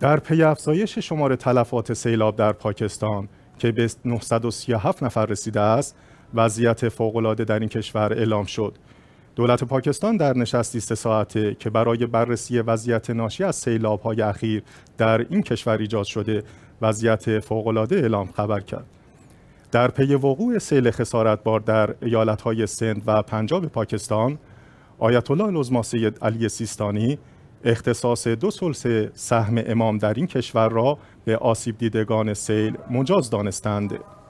در پی افزایش شمار تلفات سیلاب در پاکستان که به 937 نفر رسیده است، وضعیت فوق‌العاده در این کشور اعلام شد. دولت پاکستان در نشستی سه ساعته که برای بررسی وضعیت ناشی از سیلاب‌های اخیر در این کشور ایجاد شده، وضعیت فوق‌العاده اعلام خبر کرد. در پی وقوع سیل خسارتبار در ایالت‌های سند و پنجاب پاکستان، آیت الله علی سیستانی اختصاص دو سلس سهم امام در این کشور را به آسیب دیدگان سیل مجاز دانستند